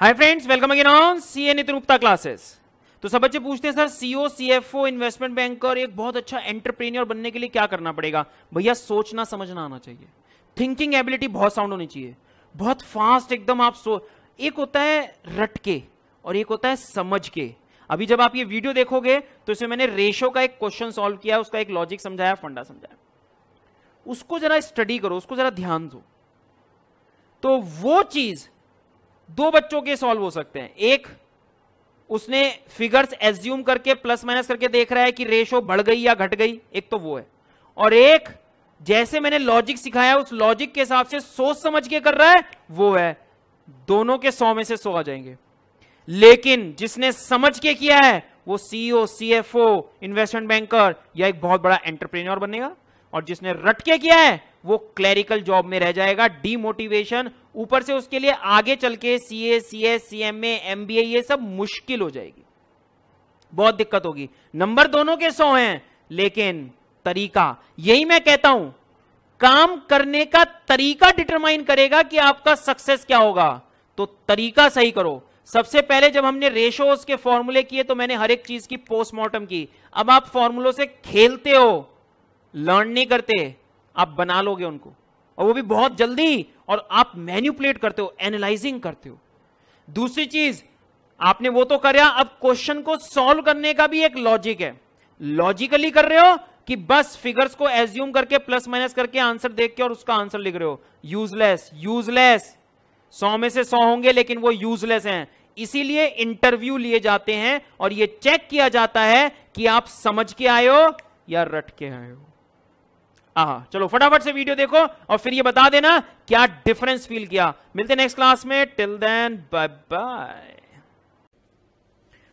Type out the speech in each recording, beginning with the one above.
hi friends welcome again on C N Nitin classes तो सब बच्चे पूछते हैं sir CO CFO investment banker एक बहुत अच्छा एंटरप्रेन्योर बनने के लिए क्या करना पड़ेगा भैया सोचना समझना आना चाहिए थिंकिंग एबिलिटी बहुत साउंड होनी चाहिए बहुत फास्ट एकदम आप सो एक होता है रट के और एक होता है समझ के अभी जब आप ये वीडियो देखोगे तो इसमें मैंने रेशो का एक क्वेश्चन सॉल्व किया उसका एक लॉजिक समझाया फंडा समझाया उसको जरा स्टडी करो उसको जरा ध्यान दो तो वो चीज दो बच्चों के सॉल्व हो सकते हैं एक उसने फिगर्स एज्यूम करके प्लस माइनस करके देख रहा है कि रेशो बढ़ गई या घट गई एक तो वो है और एक जैसे मैंने लॉजिक सिखाया उस लॉजिक के हिसाब से सोच समझ के कर रहा है वो है दोनों के सौ में से सौ आ जाएंगे लेकिन जिसने समझ के किया है वो सीईओ सीएफओ इन्वेस्टमेंट बैंकर या एक बहुत बड़ा एंटरप्रेन्योर बनेगा और जिसने रट के किया है वो क्लैरिकल जॉब में रह जाएगा डीमोटिवेशन ऊपर से उसके लिए आगे चल के C A C S C M A M B A ये सब मुश्किल हो जाएगी बहुत दिक्कत होगी नंबर दोनों के सौ हैं लेकिन तरीका यही मैं कहता हूं काम करने का तरीका डिटरमाइन करेगा कि आपका सक्सेस क्या होगा तो तरीका सही करो सबसे पहले जब हमने रेशो के फॉर्मूले किए तो मैंने हर एक चीज की पोस्टमार्टम की अब आप फॉर्मूलों से खेलते हो लर्न नहीं करते आप बना लोगे उनको और वो भी बहुत जल्दी और आप मैन्यूपुलेट करते हो एनालाइजिंग करते हो दूसरी चीज आपने वो तो कराया अब क्वेश्चन को सॉल्व करने का भी एक लॉजिक है लॉजिकली कर रहे हो कि बस फिगर्स को एज्यूम करके प्लस माइनस करके आंसर देख के और उसका आंसर लिख रहे हो यूजलेस यूजलेस सौ में से सौ होंगे लेकिन वो यूजलेस हैं इसीलिए इंटरव्यू लिए जाते हैं और ये चेक किया जाता है कि आप समझ के आए हो या रट के आए हो हाँ चलो फटाफट से वीडियो देखो और फिर ये बता देना क्या डिफरेंस फील किया मिलते नेक्स्ट क्लास में till then bye bye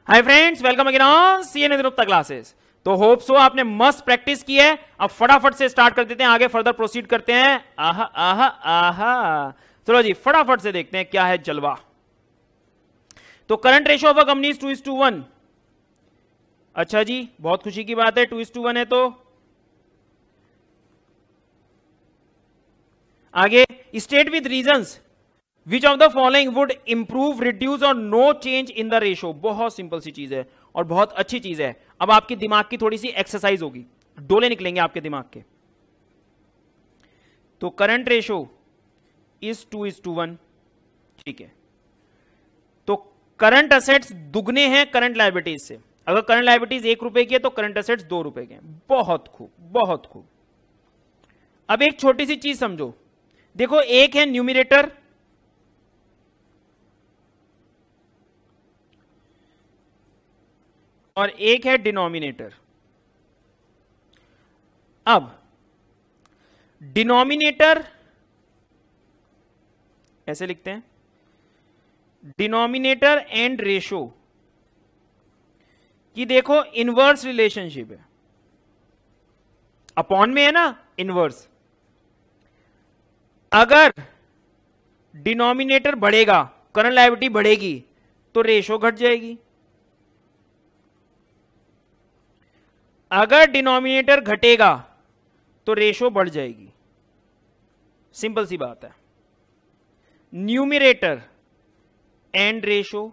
hi friends welcome again on CNA classes तो होप सो आपने मस्त प्रैक्टिस की है अब फटाफट से स्टार्ट कर देते हैं आगे फर्दर प्रोसीड करते हैं आह आह आहा चलो जी फटाफट से देखते हैं क्या है जलवा तो current ratio of a company two is to one अच्छा जी बहुत खुशी की बात है टू इज टू वन है तो आगे state with reason which of the following would improve reduce और no change in the ratio बहुत सिंपल सी चीज है और बहुत अच्छी चीज है अब आपके दिमाग की थोड़ी सी एक्सरसाइज होगी डोले निकलेंगे आपके दिमाग के तो current ratio is two is to one ठीक है तो करंट असेट्स दुगने हैं करंट लाइबिलिटीज से अगर करंट लाइबिलिटीज एक रुपए की है तो करंट असेट्स दो रुपए के हैं बहुत खूब बहुत खूब अब एक छोटी सी चीज समझो देखो एक है न्यूमिनेटर और एक है डिनोमिनेटर अब डिनोमिनेटर ऐसे लिखते हैं डिनोमिनेटर एंड रेशो कि देखो इनवर्स रिलेशनशिप है अपॉन में है ना इनवर्स अगर डिनोमिनेटर बढ़ेगा करंट लाइबिलिटी बढ़ेगी तो रेशो घट जाएगी अगर डिनोमिनेटर घटेगा तो रेशो बढ़ जाएगी सिंपल सी बात है न्यूमिरेटर एंड रेशो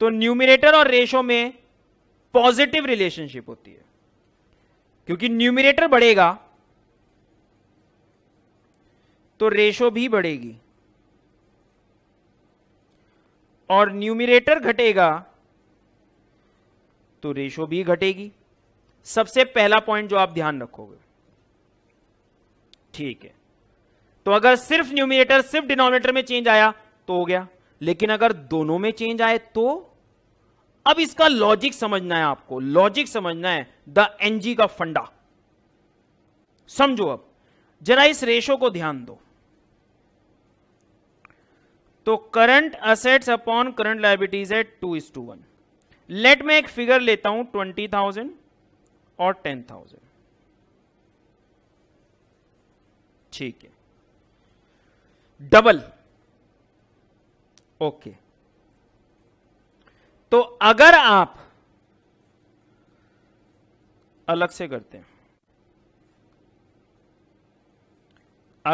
तो न्यूमिरेटर और रेशो में पॉजिटिव रिलेशनशिप होती है क्योंकि न्यूमिरेटर बढ़ेगा तो रेशो भी बढ़ेगी और न्यूमिरेटर घटेगा तो रेशो भी घटेगी सबसे पहला पॉइंट जो आप ध्यान रखोगे ठीक है तो अगर सिर्फ न्यूमिनेटर सिर्फ डिनोमिनेटर में चेंज आया तो हो गया लेकिन अगर दोनों में चेंज आए तो अब इसका लॉजिक समझना है आपको लॉजिक समझना है द एनजी का फंडा समझो अब जरा इस रेशो को ध्यान दो तो current assets upon current liabilities है two is to one let मैं एक फिगर लेता हूं ट्वेंटी थाउजेंड और टेन थाउजेंड ठीक है डबल ओके तो अगर आप अलग से करते हैं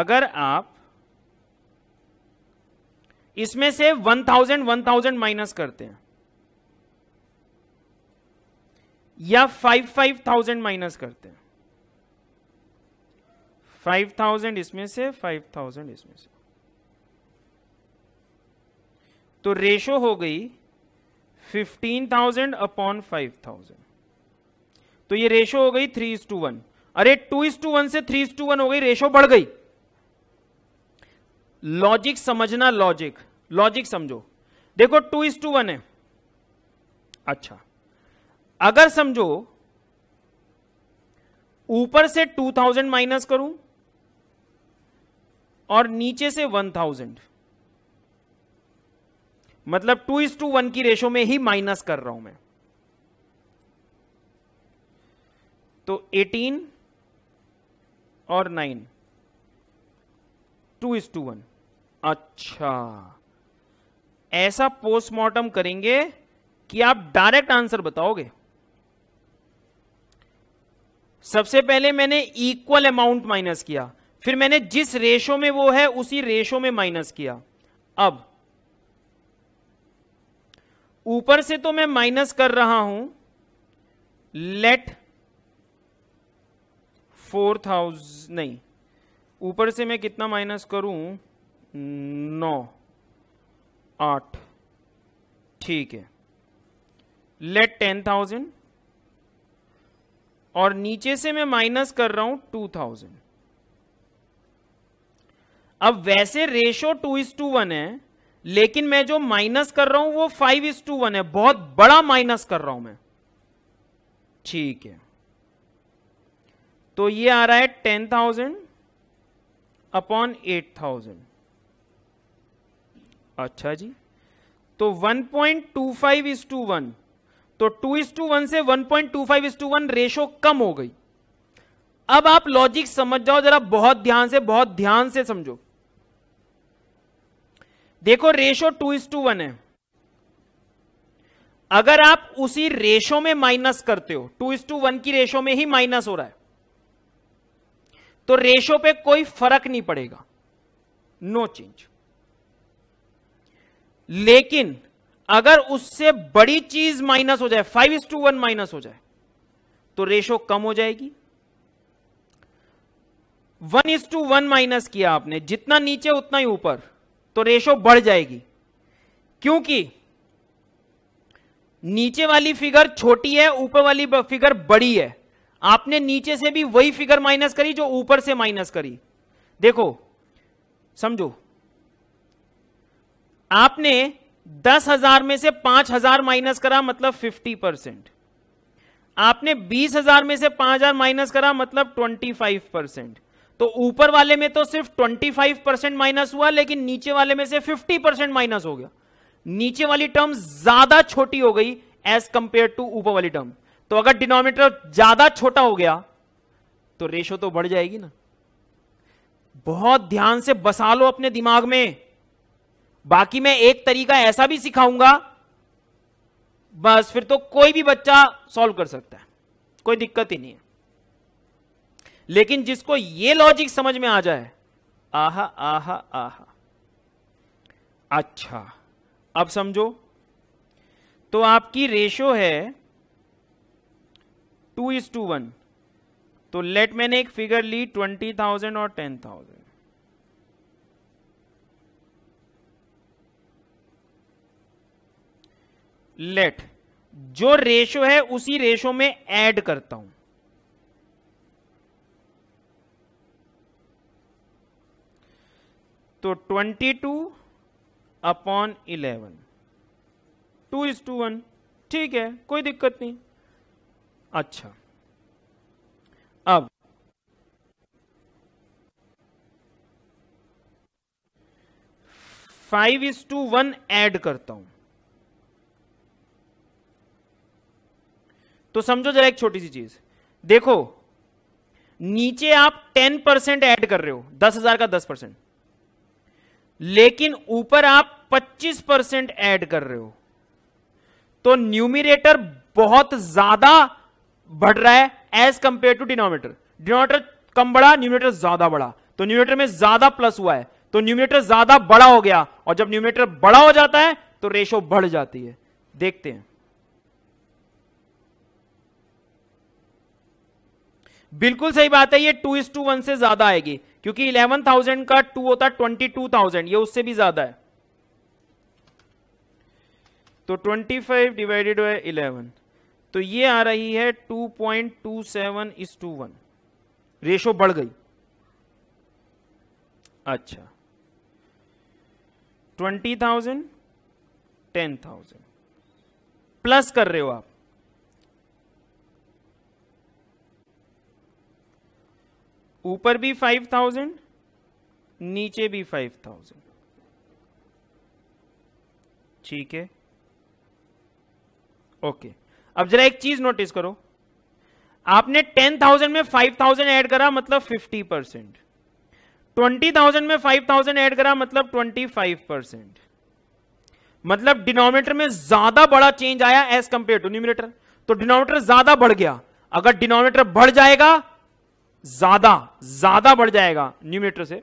अगर आप इसमें से one thousand one thousand minus करते हैं या फाइव फाइव थाउजेंड माइनस करते हैं फाइव थाउजेंड इसमें से फाइव थाउजेंड इसमें से तो रेशो हो गई fifteen thousand upon five thousand तो ये रेशो हो गई थ्री इज टू वन अरे टू इज टू वन से थ्री इज टू वन हो गई रेशो बढ़ गई लॉजिक समझना लॉजिक लॉजिक समझो देखो टू इज टू वन है अच्छा अगर समझो ऊपर से टू थाउजेंड माइनस करूं और नीचे से वन थाउजेंड मतलब टू इज टू वन की रेशो में ही माइनस कर रहा हूं मैं तो एटीन और nine two is to one अच्छा ऐसा पोस्टमार्टम करेंगे कि आप डायरेक्ट आंसर बताओगे सबसे पहले मैंने इक्वल अमाउंट माइनस किया फिर मैंने जिस रेशो में वो है उसी रेशो में माइनस किया अब ऊपर से तो मैं माइनस कर रहा हूं लेट फोर थाउजेंड नहीं ऊपर से मैं कितना माइनस करूं नौ आठ ठीक है लेट टेन थाउजेंड और नीचे से मैं माइनस कर रहा हूं टू थाउजेंड अब वैसे ratio two is to one है लेकिन मैं जो माइनस कर रहा हूं वो फाइव इज टू वन है बहुत बड़ा माइनस कर रहा हूं मैं ठीक है तो ये आ रहा है ten thousand upon eight thousand अच्छा जी तो 1.25 point two five is to one तो टू इज टू वन से 1.25 point two five is to one ratio कम हो गई अब आप लॉजिक समझ जाओ जरा बहुत ध्यान से बहुत ध्यान से समझो देखो ratio two is to one है अगर आप उसी रेशो में माइनस करते हो टू इज टू वन की रेशो में ही माइनस हो रहा है तो रेशो पे कोई फर्क नहीं पड़ेगा नो no चेंज लेकिन अगर उससे बड़ी चीज माइनस हो जाए five is to one minus हो जाए तो रेशो कम हो जाएगी one is to one minus किया आपने जितना नीचे उतना ही ऊपर तो रेशो बढ़ जाएगी क्योंकि नीचे वाली फिगर छोटी है ऊपर वाली फिगर बड़ी है आपने नीचे से भी वही फिगर माइनस करी जो ऊपर से माइनस करी देखो समझो आपने दस हजार में से पांच हजार माइनस करा मतलब फिफ्टी परसेंट आपने बीस हजार में से पांच हजार माइनस करा मतलब ट्वेंटी फाइव परसेंट तो ऊपर वाले में तो सिर्फ ट्वेंटी फाइव परसेंट माइनस हुआ लेकिन नीचे वाले में से फिफ्टी परसेंट माइनस हो गया नीचे वाली टर्म ज्यादा छोटी हो गई एज कंपेयर टू ऊपर वाली टर्म तो अगर डिनोमिनेटर ज्यादा छोटा हो गया तो रेशो तो बढ़ जाएगी ना बहुत ध्यान से बसा लो अपने दिमाग में बाकी मैं एक तरीका ऐसा भी सिखाऊंगा बस फिर तो कोई भी बच्चा सॉल्व कर सकता है कोई दिक्कत ही नहीं है लेकिन जिसको ये लॉजिक समझ में आ जाए आहा आहा आहा अच्छा अब समझो तो आपकी रेशो है टू इज टू वन तो लेट मैंने एक फिगर ली ट्वेंटी थाउजेंड और टेन थाउजेंड लेट जो रेशो है उसी रेशो में ऐड करता हूं तो 22 upon 11 two is to one ठीक है कोई दिक्कत नहीं अच्छा अब five is to one add करता हूं तो समझो जरा एक छोटी सी चीज देखो नीचे आप 10 परसेंट एड कर रहे हो दस हजार का 10 परसेंट लेकिन ऊपर आप 25 परसेंट एड कर रहे हो तो न्यूमिरेटर बहुत ज्यादा बढ़ रहा है as compared to denominator denominator कम बढ़ा न्यूमिनेटर ज्यादा बढ़ा तो न्यूमिनेटर में ज्यादा प्लस हुआ है तो न्यूमिनेटर ज्यादा बड़ा हो गया और जब न्यूमिनेटर बड़ा हो जाता है तो रेशो बढ़ जाती है देखते हैं बिल्कुल सही बात है ये टू इज टू वन से ज्यादा आएगी क्योंकि इलेवन थाउजेंड का टू होता है ट्वेंटी टू थाउजेंड ये उससे भी ज्यादा है तो twenty five divided by eleven तो ये आ रही है two point two seven is to one ratio बढ़ गई अच्छा twenty thousand ten thousand plus कर रहे हो आप ऊपर भी फाइव थाउजेंड नीचे भी फाइव थाउजेंड ठीक है ओके अब जरा एक चीज नोटिस करो आपने टेन थाउजेंड में फाइव थाउजेंड ऐड करा मतलब फिफ्टी परसेंट ट्वेंटी थाउजेंड में फाइव थाउजेंड ऐड करा मतलब ट्वेंटी फाइव परसेंट मतलब डिनोमिनेटर में ज्यादा बड़ा चेंज आया एज कंपेयर टू न्यूमिनेटर तो डिनोमिनेटर ज्यादा बढ़ गया अगर डिनोमिनेटर बढ़ जाएगा ज्यादा ज्यादा बढ़ जाएगा न्यूमिनेटर से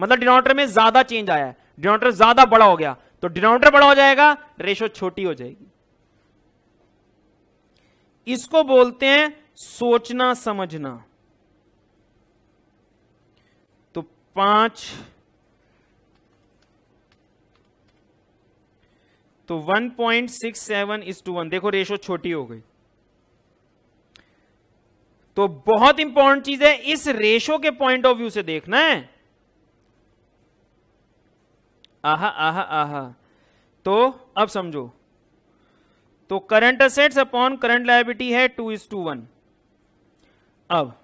मतलब डिनोमिनेटर में ज्यादा चेंज आया है डिनोमिनेटर ज्यादा बड़ा हो गया तो डिनोमिनेटर बड़ा हो जाएगा रेशो छोटी हो जाएगी इसको बोलते हैं सोचना समझना तो पांच तो 1.67 point six seven is to one देखो रेशो छोटी हो गई तो बहुत इंपॉर्टेंट चीज है इस रेशो के पॉइंट ऑफ व्यू से देखना है आह आह आह तो अब समझो तो current assets upon current liability है टू इज टू वन अब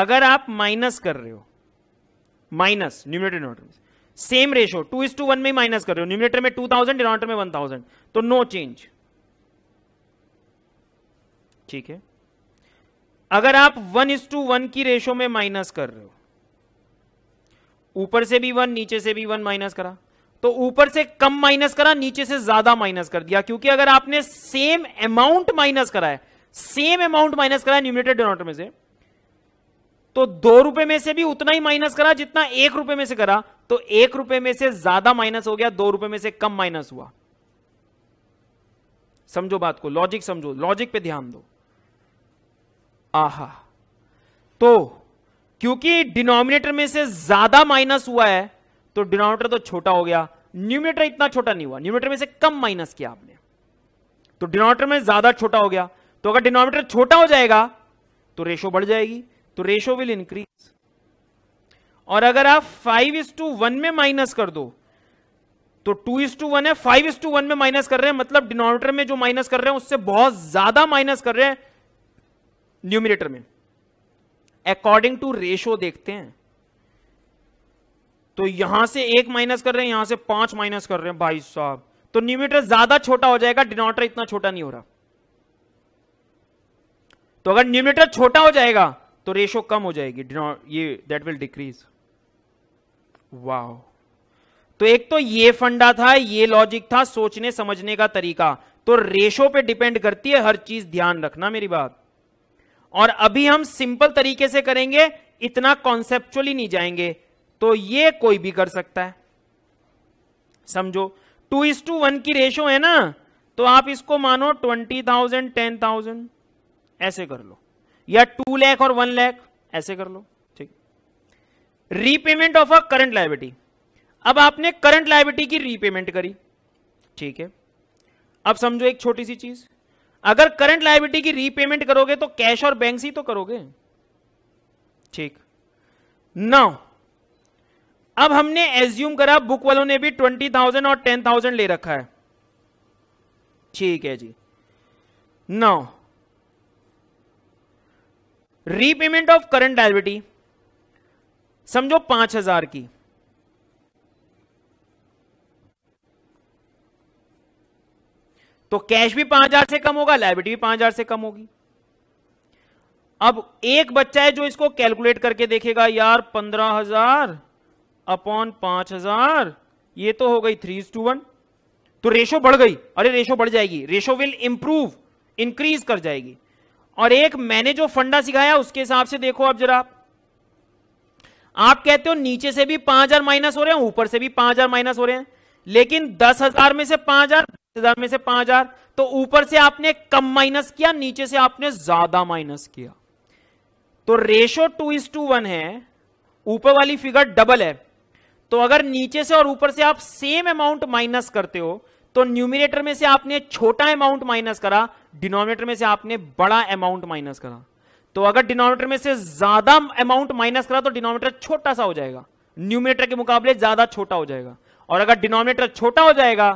अगर आप माइनस कर रहे हो माइनस न्यूमिनेटर में same ratio two is to one में माइनस कर रहे हो न्यूमिनेटर में टू थाउजेंड डिनोमीटर में वन थाउजेंड तो नो चेंज ठीक है अगर आप वन इज टू वन की रेशो में माइनस कर रहे हो ऊपर से भी वन नीचे से भी वन माइनस करा तो ऊपर से कम माइनस करा नीचे से ज्यादा माइनस कर दिया क्योंकि अगर आपने सेम अमाउंट माइनस करा है सेम अमाउंट माइनस करा है न्यूमिनेटर डिनोमीटर में से तो दो रुपए में से भी उतना ही माइनस करा जितना एक रुपए में से करा तो एक रुपए में से ज्यादा माइनस हो गया दो रुपए में से कम माइनस हुआ समझो बात को लॉजिक समझो लॉजिक पे ध्यान दो आहा तो क्योंकि डिनोमिनेटर में से ज्यादा माइनस हुआ है तो डिनोमिनेटर तो छोटा हो गया न्यूमिनेटर इतना छोटा नहीं हुआ न्यूमिनेटर में से कम माइनस किया आपने तो डिनोमिनेटर में ज्यादा छोटा हो गया तो अगर डिनोमिनेटर छोटा हो जाएगा तो रेशो बढ़ जाएगी तो रेशो विल इंक्रीज और अगर आप फाइव इज टू वन में माइनस कर दो तो टू इज टू वन है फाइव इज टू वन में माइनस कर रहे हैं मतलब डिनोमिनेटर में जो माइनस कर रहे हैं उससे बहुत ज्यादा माइनस कर रहे हैं न्यूमिनेटर में अकॉर्डिंग टू रेशो देखते हैं तो यहां से एक माइनस कर रहे हैं यहां से पांच माइनस कर रहे हैं भाई साहब तो न्यूमिनेटर ज्यादा छोटा हो जाएगा डिनोमिनेटर इतना छोटा नहीं हो रहा तो अगर न्यूमिनेटर छोटा हो जाएगा तो रेशो कम हो जाएगी ये दैट विल डिक्रीज वाह तो एक तो ये फंडा था ये लॉजिक था सोचने समझने का तरीका तो रेशो पे डिपेंड करती है हर चीज ध्यान रखना मेरी बात और अभी हम सिंपल तरीके से करेंगे इतना कॉन्सेप्चुअली नहीं जाएंगे तो ये कोई भी कर सकता है समझो टू इज टू वन की रेशो है ना तो आप इसको मानो ट्वेंटी थाउजेंड टेन थाउजेंड ऐसे कर लो या टू लैख और वन लैख ऐसे कर लो ठीक repayment of a current liability अब आपने करंट लाइबिलिटी की रीपेमेंट करी ठीक है अब समझो एक छोटी सी चीज अगर करंट लाइबिलिटी की रीपेमेंट करोगे तो कैश और बैंक से ही तो करोगे ठीक नाउ अब हमने एज्यूम करा बुक वालों ने भी ट्वेंटी थाउजेंड और टेन थाउजेंड ले रखा है ठीक है जी now repayment of current liability समझो पांच हजार की तो कैश भी पांच हजार से कम होगा लाइबिलिटी भी पांच हजार से कम होगी अब एक बच्चा है जो इसको कैलकुलेट करके देखेगा यार पंद्रह हजार अपॉन पांच हजार ये तो हो गई थ्री टू वन तो रेशो बढ़ गई अरे रेशो बढ़ जाएगी रेशो विल इंप्रूव इंक्रीज कर जाएगी और एक मैंने जो फंडा सिखाया उसके हिसाब से देखो आप जरा आप कहते हो नीचे से भी पांच हजार माइनस हो रहे हैं ऊपर से भी पांच हजार माइनस हो रहे हैं लेकिन दस हजार में से पांच हजार दस हजार में से पांच हजार तो ऊपर से आपने कम माइनस किया नीचे से आपने ज्यादा माइनस किया तो ratio two is to one है ऊपर वाली फिगर डबल है तो अगर नीचे से और ऊपर से आप सेम अमाउंट माइनस करते हो तो न्यूमिनेटर में से आपने छोटा अमाउंट माइनस करा डिनोमिनेटर में से आपने बड़ा अमाउंट माइनस करा तो अगर डिनोमिनेटर में से ज्यादा अमाउंट माइनस करा तो डिनोमिनेटर छोटा सा हो जाएगा न्यूमिनेटर के मुकाबले ज्यादा छोटा हो जाएगा और अगर डिनोमिनेटर छोटा हो जाएगा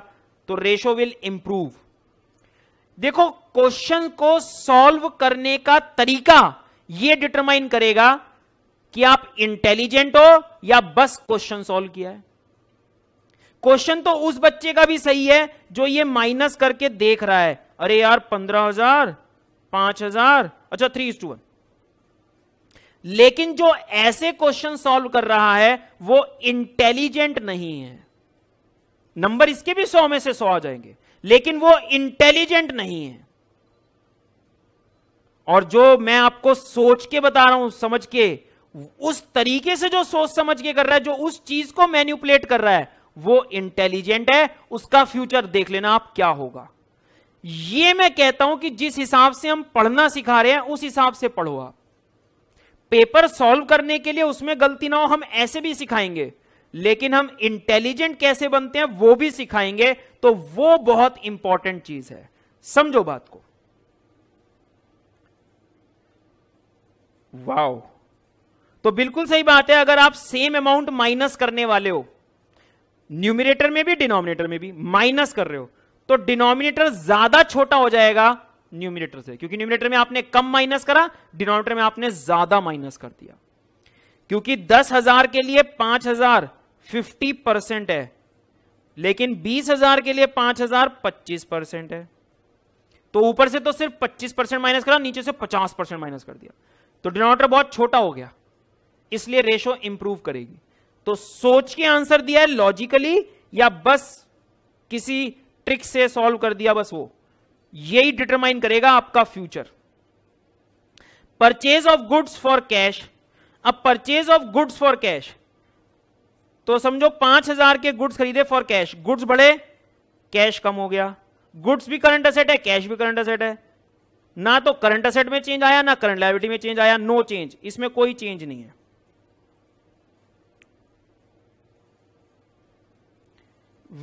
तो रेशो विल इंप्रूव देखो क्वेश्चन को सॉल्व करने का तरीका यह डिटरमाइन करेगा कि आप इंटेलिजेंट हो या बस क्वेश्चन सॉल्व किया है क्वेश्चन तो उस बच्चे का भी सही है जो ये माइनस करके देख रहा है अरे यार पंद्रह हजार पांच हजार अच्छा थ्री टू वन लेकिन जो ऐसे क्वेश्चन सॉल्व कर रहा है वो इंटेलिजेंट नहीं है नंबर इसके भी सौ में से सौ आ जाएंगे लेकिन वो इंटेलिजेंट नहीं है और जो मैं आपको सोच के बता रहा हूं समझ के उस तरीके से जो सोच समझ के कर रहा है जो उस चीज को मैन्यूपुलेट कर रहा है वो इंटेलिजेंट है उसका फ्यूचर देख लेना आप क्या होगा ये मैं कहता हूं कि जिस हिसाब से हम पढ़ना सिखा रहे हैं उस हिसाब से पढ़ो आप पेपर सॉल्व करने के लिए उसमें गलती ना हो हम ऐसे भी सिखाएंगे लेकिन हम इंटेलिजेंट कैसे बनते हैं वो भी सिखाएंगे तो वो बहुत इंपॉर्टेंट चीज है समझो बात को वाओ तो बिल्कुल सही बात है अगर आप सेम अमाउंट माइनस करने वाले हो न्यूमिनेटर में भी डिनोमिनेटर में भी माइनस कर रहे हो तो डिनोमिनेटर ज्यादा छोटा हो जाएगा न्यूमिनेटर से क्योंकि न्यूमिनेटर में आपने कम माइनस करा डिनोमिनेटर में आपने ज्यादा माइनस कर दिया क्योंकि दस हजार के लिए पांच हजार फिफ्टी परसेंट है लेकिन बीस हजार के लिए पांच हजार पच्चीस परसेंट है तो ऊपर से तो सिर्फ पच्चीस परसेंट माइनस करा नीचे से पचास परसेंट माइनस कर दिया तो डिनोमिनेटर बहुत छोटा हो गया इसलिए रेशो इंप्रूव करेगी तो सोच के आंसर दिया है लॉजिकली या बस किसी ट्रिक से सॉल्व कर दिया बस वो यही डिटरमाइन करेगा आपका future purchase of goods for cash अब purchase of goods for cash तो समझो पांच हजार के गुड्स खरीदे फॉर कैश गुड्स बढ़े कैश कम हो गया गुड्स भी करंट असेट है कैश भी करंट असेट है ना तो करंट असेट में चेंज आया ना करंट लाइबिलिटी में चेंज आया नो चेंज इसमें कोई चेंज नहीं है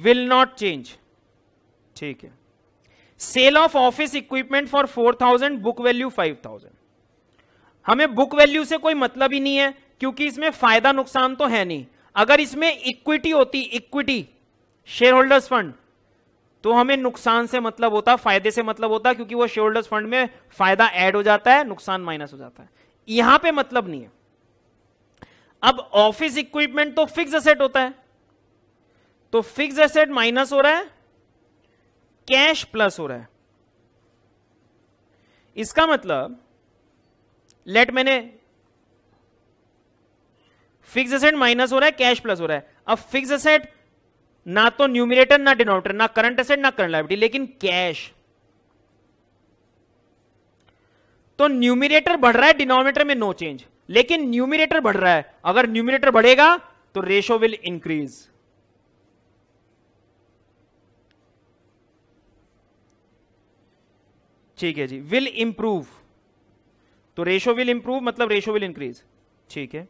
विल नॉट चेंज ठीक है sale of office equipment for four thousand book value five thousand हमें बुक वैल्यू से कोई मतलब ही नहीं है क्योंकि इसमें फायदा नुकसान तो है नहीं अगर इसमें इक्विटी होती इक्विटी शेयर होल्डर्स फंड तो हमें नुकसान से मतलब होता फायदे से मतलब होता क्योंकि वो शेयर होल्डर्स फंड में फायदा ऐड हो जाता है नुकसान माइनस हो जाता है यहां पे मतलब नहीं है अब ऑफिस इक्विपमेंट तो फिक्स असेट होता है तो फिक्स एसेट माइनस हो रहा है कैश प्लस हो रहा है इसका मतलब लेट मैंने फिक्स एसेट माइनस हो रहा है कैश प्लस हो रहा है अब फिक्स एसेट ना तो न्यूमिनेटर ना डिनोमिनेटर ना करंट एसेट ना करंट लाइबिलिटी लेकिन कैश तो न्यूमिनेटर बढ़ रहा है डिनोमिनेटर में नो चेंज लेकिन न्यूमिनेटर बढ़ रहा है अगर न्यूमिनेटर बढ़ेगा तो रेशो विल इंक्रीज ठीक है जी विल इंप्रूव तो रेशो विल इंप्रूव मतलब रेशो विल इंक्रीज ठीक है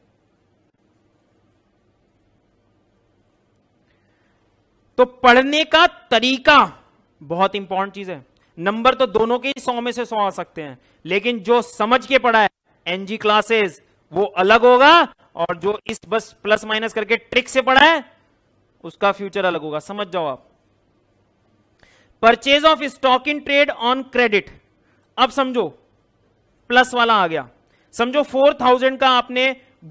तो पढ़ने का तरीका बहुत इंपॉर्टेंट चीज है नंबर तो दोनों के ही सौ में से सौ आ सकते हैं लेकिन जो समझ के पढ़ा है एनजी क्लासेस वो अलग होगा और जो इस बस प्लस माइनस करके ट्रिक से पढ़ा है उसका फ्यूचर अलग होगा समझ जाओ आप purchase of stock in trade on credit अब समझो प्लस वाला आ गया समझो फोर थाउजेंड का आपने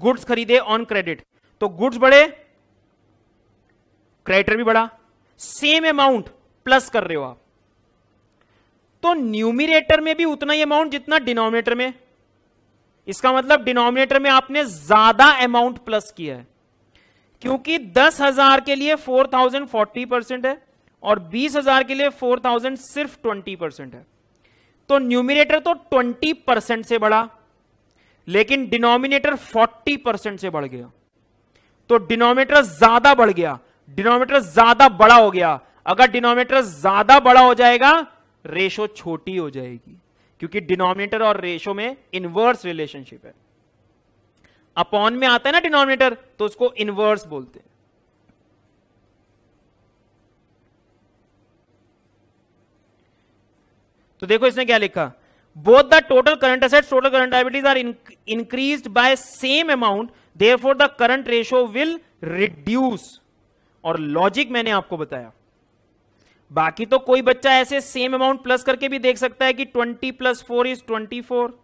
गुड्स खरीदे ऑन क्रेडिट तो गुड्स बढ़े क्रेडिटर भी बढ़ा सेम अमाउंट प्लस कर रहे हो आप तो न्यूमिरेटर में भी उतना ही अमाउंट जितना डिनोमिनेटर में इसका मतलब डिनोमिनेटर में आपने ज्यादा अमाउंट प्लस किया है क्योंकि दस हजार के लिए फोर थाउजेंड फोर्टी परसेंट है और बीस हजार के लिए फोर थाउजेंड सिर्फ ट्वेंटी परसेंट है तो न्यूमिनेटर तो 20 परसेंट से बढ़ा लेकिन डिनोमिनेटर 40 परसेंट से बढ़ गया तो डिनोमिनेटर ज्यादा बढ़ गया डिनोमिनेटर ज्यादा बड़ा हो गया अगर डिनोमिनेटर ज्यादा बड़ा हो जाएगा रेशो छोटी हो जाएगी क्योंकि डिनोमिनेटर और रेशो में इनवर्स रिलेशनशिप है अपॉन में आता है ना डिनोमिनेटर तो उसको इनवर्स बोलते हैं तो देखो इसने क्या लिखा both the total current asset total current liabilities are increase by same amount amount for the current ratio will reduce और लॉजिक मैंने आपको बताया बाकी तो कोई बच्चा ऐसे सेम अमाउंट प्लस करके भी देख सकता है कि 20 plus four is twenty four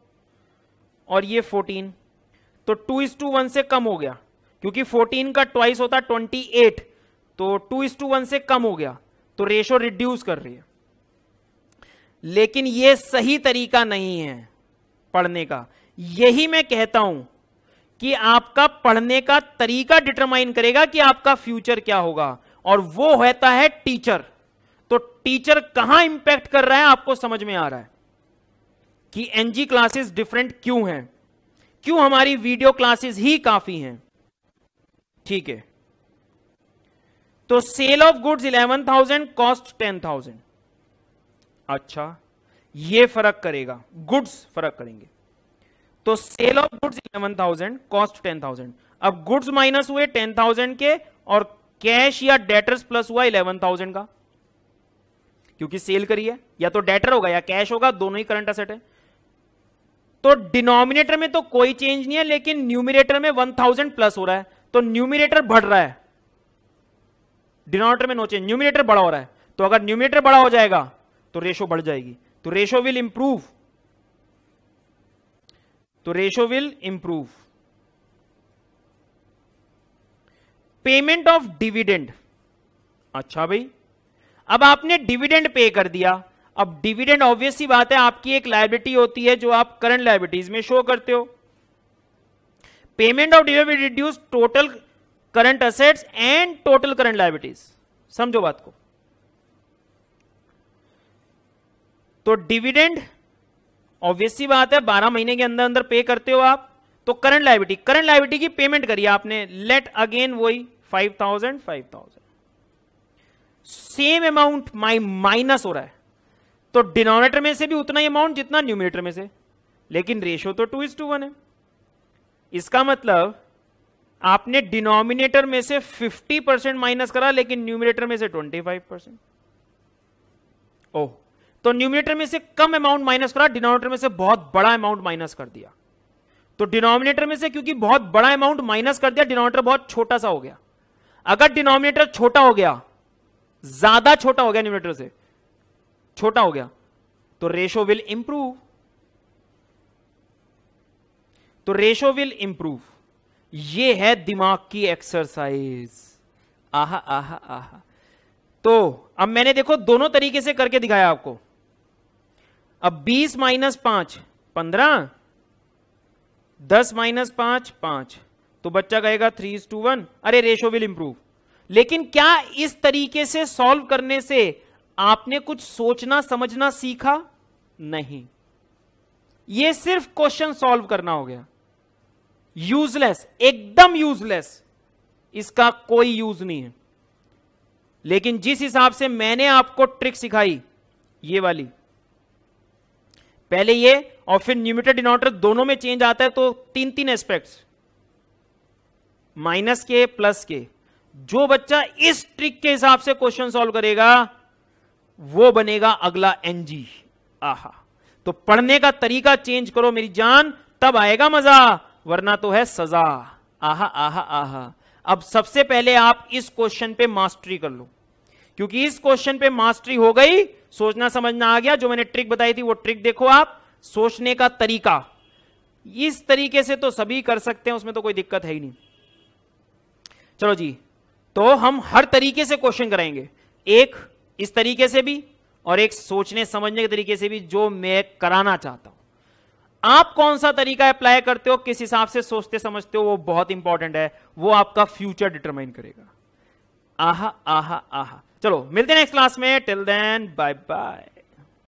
और ये 14 तो 2 इज टू वन से कम हो गया क्योंकि 14 का ट्वाइस होता 28 तो 2 इज टू वन से कम हो गया तो रेशो रिड्यूस कर रही है लेकिन ये सही तरीका नहीं है पढ़ने का यही मैं कहता हूं कि आपका पढ़ने का तरीका डिटरमाइन करेगा कि आपका फ्यूचर क्या होगा और वो होता है टीचर तो टीचर कहां इंपैक्ट कर रहा है आपको समझ में आ रहा है कि एनजी क्लासेस डिफरेंट क्यों हैं क्यों हमारी वीडियो क्लासेस ही काफी हैं ठीक है तो sale of goods eleven thousand cost ten thousand अच्छा ये फर्क करेगा गुड्स फर्क करेंगे तो sale of goods eleven thousand cost ten thousand अब गुड्स माइनस हुए टेन थाउजेंड के और कैश या डेटर्स प्लस हुआ इलेवन थाउजेंड का क्योंकि सेल करी है या तो डेटर होगा या कैश होगा दोनों ही करंट असेट है तो डिनोमिनेटर में तो कोई चेंज नहीं है लेकिन न्यूमिनेटर में वन थाउजेंड प्लस हो रहा है तो न्यूमिनेटर बढ़ रहा है डिनोमिनेटर में नो चेंज न्यूमिनेटर बड़ा हो रहा है तो अगर न्यूमिनेटर बड़ा हो जाएगा तो रेशो बढ़ जाएगी तो रेशो विल इंप्रूव तो ratio will improve payment of dividend अच्छा भाई अब आपने डिविडेंड पे कर दिया अब डिविडेंड ऑब्वियस ही बात है आपकी एक लाइबिलिटी होती है जो आप करंट लाइबिलिटीज में शो करते हो payment of dividend reduce total current assets and total current liabilities समझो बात को तो डिविडेंड ऑब्वियसली बात है बारह महीने के अंदर अंदर पे करते हो आप तो करंट लाइबिलिटी करंट लाइबिलिटी की पेमेंट करिए आपने लेट अगेन वही five thousand five thousand same amount माई माइनस हो रहा है तो डिनोमिनेटर में से भी उतना ही अमाउंट जितना न्यूमिनेटर में से लेकिन रेशो तो टू इज टू वन है इसका मतलब आपने डिनोमिनेटर में से 50 परसेंट माइनस करा लेकिन न्यूमिनेटर में से 25 परसेंट ओह तो न्यूमिनेटर में से कम अमाउंट माइनस करा डिनोमिनेटर में से बहुत बड़ा अमाउंट माइनस कर दिया तो डिनोमिनेटर में से क्योंकि बहुत बड़ा अमाउंट माइनस कर दिया डिनोमिनेटर बहुत छोटा सा हो गया अगर डिनोमिनेटर छोटा हो गया ज्यादा छोटा हो गया न्यूमिनेटर से छोटा हो गया तो रेशो विल इंप्रूव तो रेशो विल इंप्रूव ये है दिमाग की एक्सरसाइज आहा आहा आहा तो अब मैंने देखो दोनों तरीके से करके दिखाया आपको अब 20 माइनस पांच पंद्रह दस माइनस पांच पांच तो बच्चा कहेगा थ्री इज टू वन अरे रेशो विल इंप्रूव लेकिन क्या इस तरीके से सॉल्व करने से आपने कुछ सोचना समझना सीखा नहीं ये सिर्फ क्वेश्चन सॉल्व करना हो गया यूजलेस एकदम यूजलेस इसका कोई यूज नहीं है लेकिन जिस हिसाब से मैंने आपको ट्रिक सिखाई ये वाली पहले ये और फिर न्यूमिटर डिनोटर दोनों में चेंज आता है तो तीन तीन एस्पेक्ट्स माइनस के प्लस के जो बच्चा इस ट्रिक के हिसाब से क्वेश्चन सॉल्व करेगा वो बनेगा अगला एनजी आहा तो पढ़ने का तरीका चेंज करो मेरी जान तब आएगा मजा वरना तो है सजा आहा आहा आहा अब सबसे पहले आप इस क्वेश्चन पे मास्टरी कर लो क्योंकि इस क्वेश्चन पे मास्टरी हो गई सोचना समझना आ गया जो मैंने ट्रिक बताई थी वो ट्रिक देखो आप सोचने का तरीका इस तरीके से तो सभी कर सकते हैं उसमें तो कोई दिक्कत है ही नहीं चलो जी तो हम हर तरीके से क्वेश्चन कराएंगे एक इस तरीके से भी और एक सोचने समझने के तरीके से भी जो मैं कराना चाहता हूं आप कौन सा तरीका अप्लाई करते हो किस हिसाब से सोचते समझते हो वो बहुत इंपॉर्टेंट है वो आपका फ्यूचर डिटरमाइन करेगा आहा आहा आहा चलो मिलते हैं नेक्स्ट क्लास में टिल देन बाय बाय